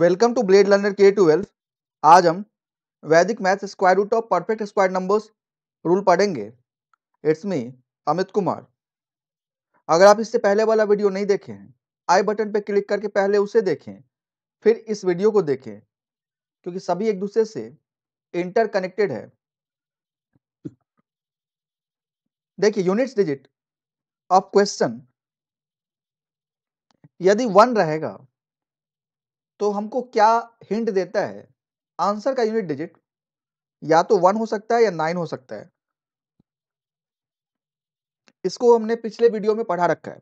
welcome to blade learner K twelve आज हम Vedic maths square root of perfect square numbers rule पढ़ेंगे it's me Amit Kumar अगर आप इससे पहले वाला वीडियो नहीं देखे हैं आई बटन पर क्लिक करके पहले उसे देखें फिर इस वीडियो को देखें क्योंकि सभी एक दूसरे से इंटरकनेक्टेड है देखिए यूनिट्स डिजिट ऑफ क्वेश्चन यदि वन रहेगा तो हमको क्या हिंट देता है आंसर का यूनिट डिजिट या तो वन हो सकता है या नाइन हो सकता है इसको हमने पिछले वीडियो में पढ़ा रखा है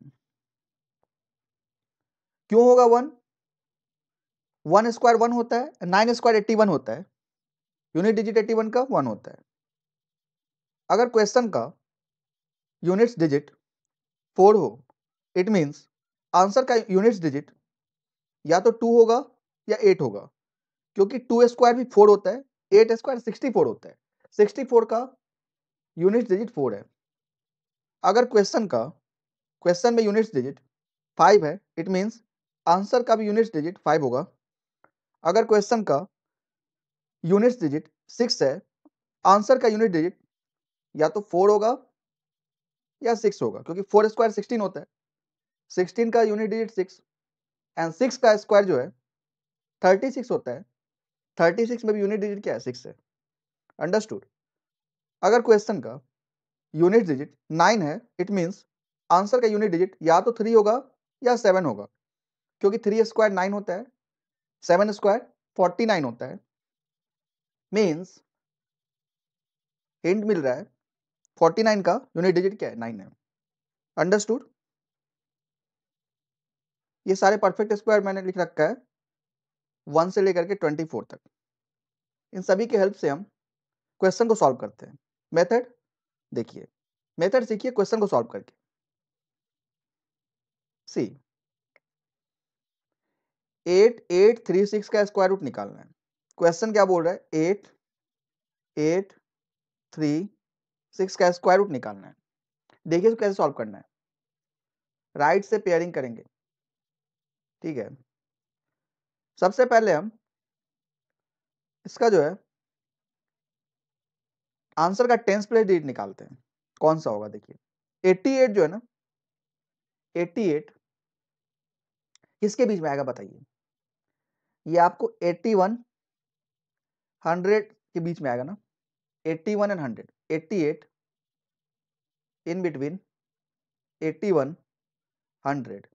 क्यों होगा वन वन स्क्वायर वन होता है नाइन स्क्वायर एट्टी वन होता है यूनिट डिजिट एट्टी वन का वन होता है अगर क्वेश्चन का यूनिट्स डिजिट फोर हो इट मीन्स आंसर का यूनिट्स डिजिट या तो टू होगा या एट होगा क्योंकि टू स्क्वायर भी फोर होता है एट स्क्वायर सिक्सटी फोर होता है सिक्सटी फोर का यूनिट डिजिट फोर है अगर क्वेश्चन का क्वेश्चन में यूनिट डिजिट फाइव है इट मीन्स आंसर का भी यूनिट डिजिट फाइव होगा अगर क्वेश्चन का यूनिट्स डिजिट सिक्स है आंसर का यूनिट डिजिट या तो फोर होगा या सिक्स होगा क्योंकि फोर स्क्वायर सिक्सटीन होता है सिक्सटीन का unit digit six and six का स्क्वायर जो है थर्टी सिक्स होता है थर्टी सिक्स में भी यूनिट डिजिट क्या है सिक्स है अंडरस्टूड अगर क्वेश्चन का यूनिट डिजिट नाइन है इट मीन्स आंसर का यूनिट डिजिट या तो थ्री होगा या सेवन होगा क्योंकि थ्री स्क्वायर नाइन होता है सेवन स्क्वायर फोर्टी नाइन होता है मीन्स हिंट मिल रहा है फोर्टी नाइन का यूनिट डिजिट क्या है नाइन है अंडरस्टूड ये सारे परफेक्ट स्क्वायर मैंने लिख रखा है वन से लेकर के ट्वेंटी फोर तक इन सभी के हेल्प से हम क्वेश्चन को सॉल्व करते हैं मेथड देखिए मेथड सीखिए क्वेश्चन को सॉल्व करके see eight eight three six का स्क्वायर रूट निकालना है क्वेश्चन क्या बोल रहा है एट एट थ्री सिक्स का स्क्वायर रूट निकालना है देखिए तो कैसे सॉल्व करना है राइट right से पेयरिंग करेंगे ठीक है सबसे पहले हम इसका जो है आंसर का टेंस प्लेस डेट निकालते हैं कौन सा होगा देखिए 88 जो है ना 88 किसके बीच में आएगा बताइए ये आपको 81 100 के बीच में आएगा ना 81 and 100 88 in between 81 100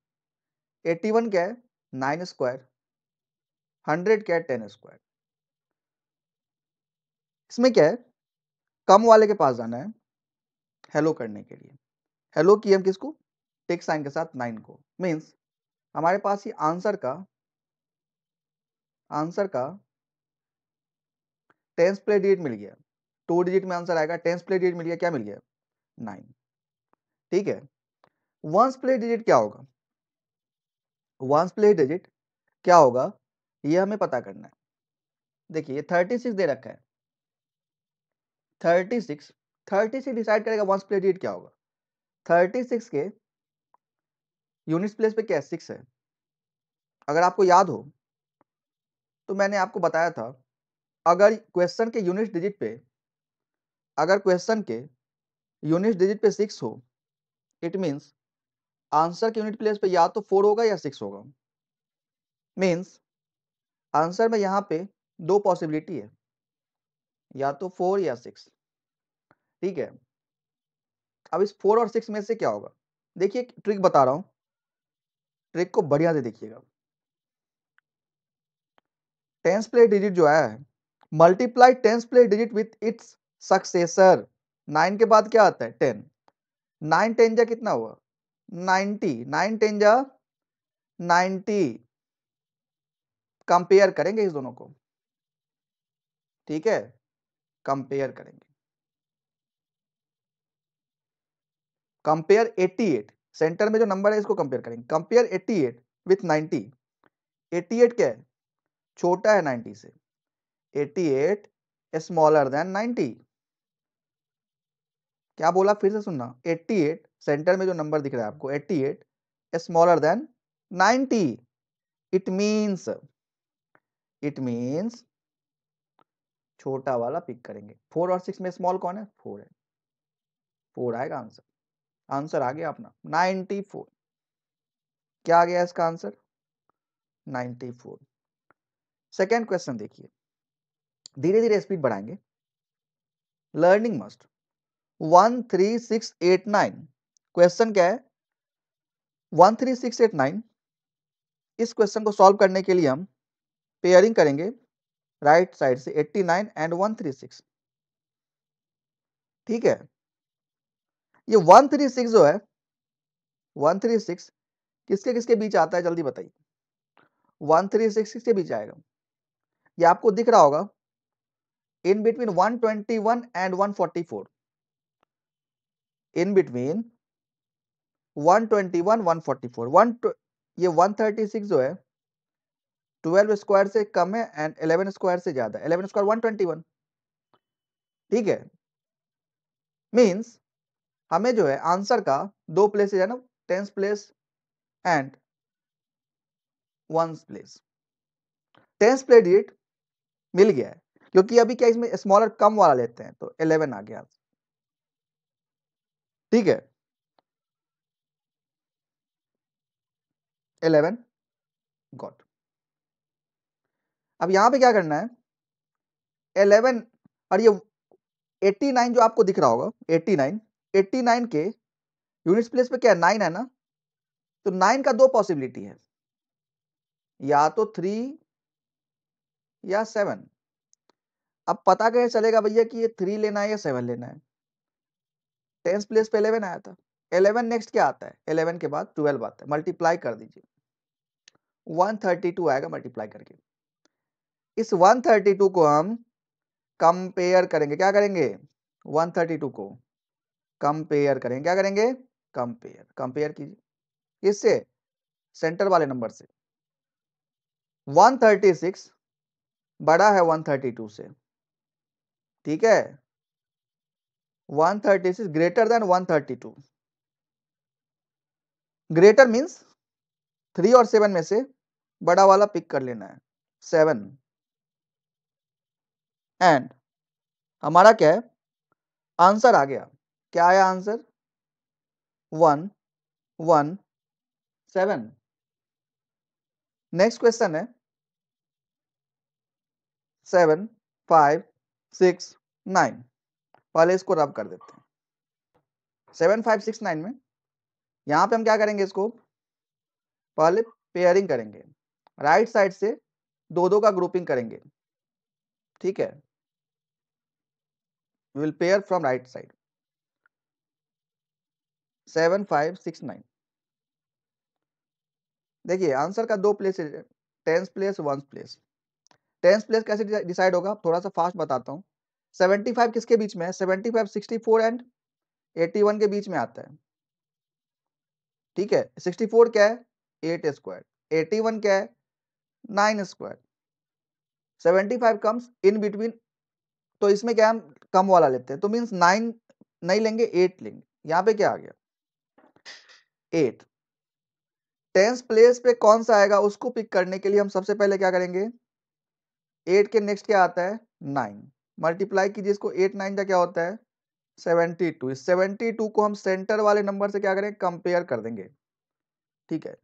eighty one क्या है नाइन स्क्वायर हंड्रेड क्या है टेन स्क्वायर इसमें क्या है कम वाले के पास जाना है हेलो करने के लिए हेलो की हम किसको टेक साइन के साथ नाइन को मीन्स हमारे पास ही आंसर का आंसर का टेंस प्ले डिजिट मिल गया टू डिजिट में आंसर आएगा टेंस प्ले डिजिट मिल गया क्या मिल गया नाइन ठीक है वंस प्ले डिजिट क्या होगा वंस प्लेस डिजिट क्या होगा ये हमें पता करना है देखिए थर्टी सिक्स दे रखा है thirty six thirty six decide करेगा वंस प्लेस डिजिट क्या होगा थर्टी सिक्स के यूनिट्स प्लेस पे क्या सिक्स है अगर आपको याद हो तो मैंने आपको बताया था अगर क्वेश्चन के यूनिट डिजिट पे अगर क्वेश्चन के यूनिट डिजिट पे सिक्स हो इट मीन्स आंसर के यूनिट प्लेस पे या तो फोर होगा या सिक्स होगा मीन्स आंसर में यहाँ पे दो पॉसिबिलिटी है या तो फोर या सिक्स ठीक है अब इस फोर और सिक्स में से क्या होगा देखिए ट्रिक बता रहा हूं ट्रिक को बढ़िया से देखिएगा टेंस प्ले डिजिट जो आया है multiply tens place digit with its successor nine के बाद क्या आता है टेन नाइन टेन जा कितना हुआ 90 नाइन टेन जा नाइन्टी कंपेयर करेंगे इस दोनों को ठीक है कंपेयर करेंगे कंपेयर 88 सेंटर में जो नंबर है इसको कंपेयर करेंगे कंपेयर 88 विथ नाइन्टी एट क्या है छोटा है 90 से 88 स्मॉलर देन 90 क्या बोला फिर से सुनना 88 सेंटर में जो नंबर दिख रहा है आपको 88 eight smaller than 90 it means it means छोटा वाला पिक करेंगे फोर और सिक्स में स्मॉल कौन है फोर है फोर आएगा आंसर आंसर आ गया अपना नाइन्टी फोर क्या आ गया इसका answer ninety four second question देखिए धीरे धीरे स्पीड बढ़ाएंगे learning must one three six eight nine question क्या है one three six eight nine इस क्वेश्चन को सॉल्व करने के लिए हम पेयरिंग करेंगे राइट साइड से eighty nine and one three six ठीक है ये वन थ्री सिक्स जो है वन थ्री सिक्स किसके किसके बीच आता है जल्दी बताइए वन थ्री सिक्स किसके बीच आएगा ये आपको दिख रहा होगा in between one twenty one and one forty four in between one ये 136 जो है 12 स्क्वायर से कम है एंड 11 स्क्वायर से ज्यादा 11 स्क्वायर 121 ठीक है मींस हमें जो है आंसर का दो प्लेस है ना tens place and ones place tens place digit मिल गया है क्योंकि अभी क्या इसमें स्मॉलर कम वाला लेते हैं तो 11 आ गया ठीक है इलेवन गॉट अब यहां पे क्या करना है एलेवन और ये नाइन जो आपको दिख रहा होगा एट्टी नाइन एट्टी नाइन के यूनिट्स प्लेस पे क्या है नाइन है ना तो नाइन का दो पॉसिबिलिटी है या तो थ्री या सेवन अब पता कैसे चलेगा भैया कि ये थ्री लेना है या सेवन लेना है टेंस प्लेस पे इलेवन आया था इलेवन नेक्स्ट क्या आता है इलेवन के बाद ट्वेल्व आता है मल्टीप्लाई कर दीजिए वन थर्टी टू आएगा मल्टीप्लाई करके इस वन थर्टी टू को हम कंपेयर करेंगे क्या करेंगे वन थर्टी टू को कंपेयर करेंगे क्या करेंगे कंपेयर कंपेयर कीजिए इससे सेंटर वाले नंबर से वन थर्टी सिक्स बड़ा है वन थर्टी टू से ठीक है one thirty six greater than one thirty two greater means three और सेवन में से बड़ा वाला पिक कर लेना है सेवन एंड हमारा क्या है आंसर आ गया क्या आया answer one one seven next question है सेवन फाइव सिक्स नाइन पहले इसको रब कर देते हैं सेवन फाइव सिक्स नाइन में यहाँ पे हम क्या करेंगे इसको पहले पेयरिंग करेंगे राइट साइड से दो दो का ग्रुपिंग करेंगे ठीक है will pair from right side seven five six nine देखिए आंसर का दो place tens place ones place tens place कैसे डिसाइड होगा थोड़ा सा फास्ट बताता हूँ फाइव किसके बीच में है सिक्सटी फोर एंड वन के बीच में आता है ठीक है 64 क्या है 8 स्क्वायर 81 क्या है 9 स्क्वायर 75 कम्स इन बिटवीन तो इसमें क्या हम कम वाला लेते हैं तो मीन्स नाइन नहीं लेंगे एट लेंगे यहाँ पे क्या आ गया एट टेंस प्लेस पे कौन सा आएगा उसको पिक करने के लिए हम सबसे पहले क्या करेंगे एट के नेक्स्ट क्या आता है नाइन मल्टीप्लाई कीजिए इसको एट नाइन का क्या होता है सेवेंटी टू इस सेवेंटी टू को हम सेंटर वाले नंबर से क्या करें कंपेयर कर देंगे ठीक है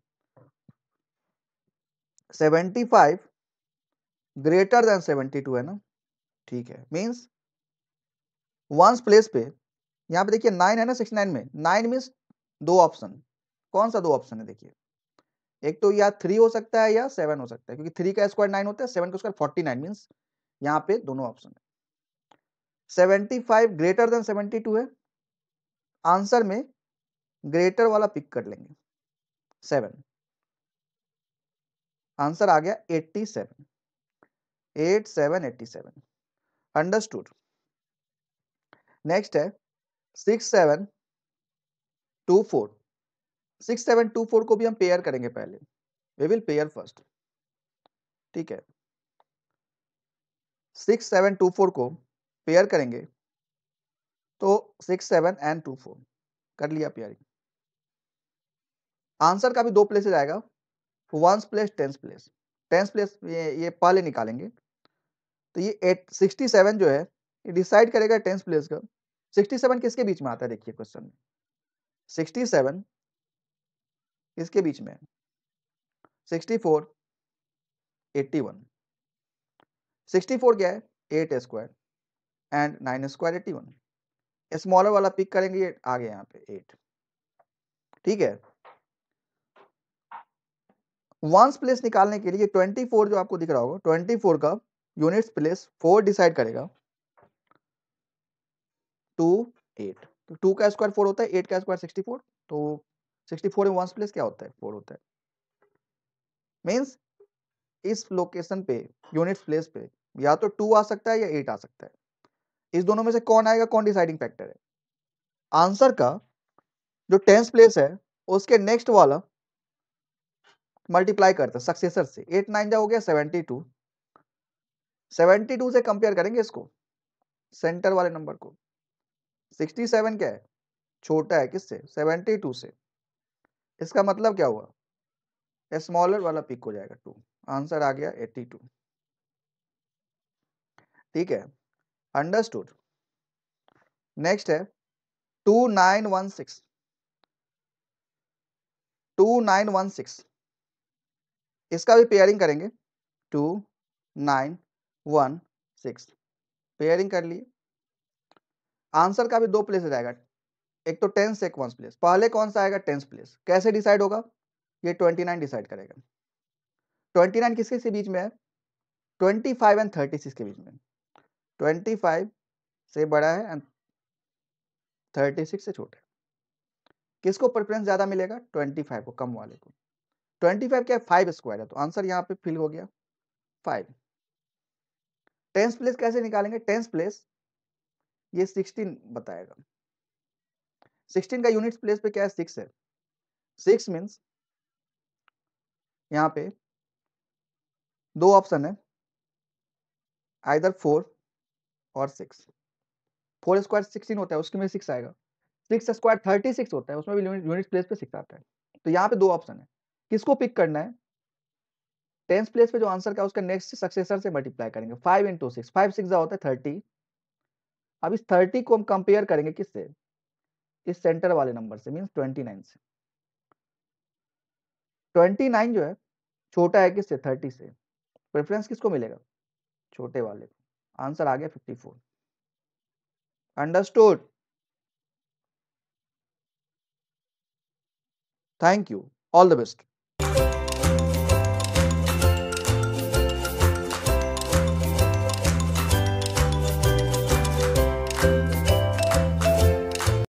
seventy five greater than seventy two है ना ठीक है मींस वंस प्लेस पे यहां पे देखिए नाइन है ना सिक्स नाइन में नाइन मींस दो ऑप्शन कौन सा दो ऑप्शन है देखिए एक तो या थ्री हो सकता है या सेवन हो सकता है क्योंकि थ्री का स्क्वायर नाइन होता है सेवन का स्क्वायर फोर्टी नाइन मीन्स यहाँ पे दोनों ऑप्शन है 75 ग्रेटर देन 72 है आंसर में ग्रेटर वाला पिक कर लेंगे सेवन आंसर आ गया eighty seven eight seven eighty seven understood next है six seven two four six seven two four को भी हम पेयर करेंगे पहले वी विल पेयर फर्स्ट ठीक है सिक्स सेवन टू फोर को पेयर करेंगे तो six seven and two four कर लिया पेयरिंग आंसर का भी दो प्लेस आएगा ones place tens place tens place ये ये पहले निकालेंगे तो ये एट सिक्सटी सेवन जो है ये डिसाइड करेगा टेंस प्लेस का सिक्सटी सेवन किसके बीच में आता है देखिए क्वेश्चन में सिक्सटी सेवन किसके बीच में sixty four eighty one sixty four क्या है eight square and nine square eighty one smaller वाला पिक करेंगे ये आ गया यहाँ पे एट ठीक है वंस प्लेस निकालने के लिए ट्वेंटी फोर जो आपको दिख रहा होगा ट्वेंटी फोर का यूनिट्स प्लेस फोर डिसाइड करेगा टू एट तो टू का स्क्वायर फोर होता है एट का स्क्वायर सिक्सटी फोर तो सिक्सटी फोर में वंस प्लेस क्या होता है फोर होता है मीन्स इस लोकेशन पे यूनिट्स प्लेस पे या तो टू आ सकता है या एट आ सकता है इस दोनों में से कौन आएगा कौन डिसाइडिंग फैक्टर है आंसर का जो टेंस प्लेस है उसके नेक्स्ट वाला मल्टीप्लाई करते हैं सक्सेसर से एट नाइन जा हो गया सेवेंटी टू सेवेंटी टू से कंपेयर करेंगे इसको सेंटर वाले नंबर को सिक्सटी सेवन क्या है छोटा है किससे सेवेंटी टू से इसका मतलब क्या हुआ स्मॉलर वाला पिक हो जाएगा टू आंसर आ गया एट्टी टू ठीक है अंडरस्टूड नेक्स्ट है two nine one six two nine one six इसका भी पेयरिंग करेंगे two nine one six pairing कर लिए आंसर का भी दो प्लेस जाएगा एक तो टेंस एक वंस प्लेस पहले कौन सा आएगा टेंस प्लेस कैसे डिसाइड होगा ये ट्वेंटी नाइन डिसाइड करेगा ट्वेंटी नाइन किसके बीच में है twenty five and thirty six के बीच में ट्वेंटी फाइव से बड़ा है एंड थर्टी सिक्स से छोटा है किसको प्रेफरेंस ज़्यादा मिलेगा ट्वेंटी फाइव को कम वाले को ट्वेंटी फाइव क्या है फाइव स्क्वायर है तो आंसर यहाँ पे फिल हो गया फाइव टेंस प्लेस कैसे निकालेंगे टेंस प्लेस ये सिक्सटीन बताएगा सिक्सटीन का यूनिट प्लेस पे क्या है सिक्स है सिक्स मीन्स यहाँ पे दो ऑप्शन है आइदर फोर और सिक्स फोर स्क्वायर सिक्सटीन होता है उसके में सिक्स आएगा सिक्स स्क्वायर थर्टी सिक्स होता है उसमें भी यूनिट प्लेस पे सिक्स आता है तो यहाँ पे दो ऑप्शन है किसको पिक करना है टेंथ प्लेस पे जो आंसर का उसका नेक्स्ट सक्सेसर से मल्टीप्लाई करेंगे five into six five six होता है थर्टी अब इस थर्टी को हम कंपेयर करेंगे किससे इस सेंटर वाले नंबर से मीन्स ट्वेंटी नाइन से ट्वेंटी नाइन जो है छोटा है किससे थर्टी से प्रेफरेंस किसको मिलेगा छोटे वाले को आंसर आ गया fifty four understood thank you all the best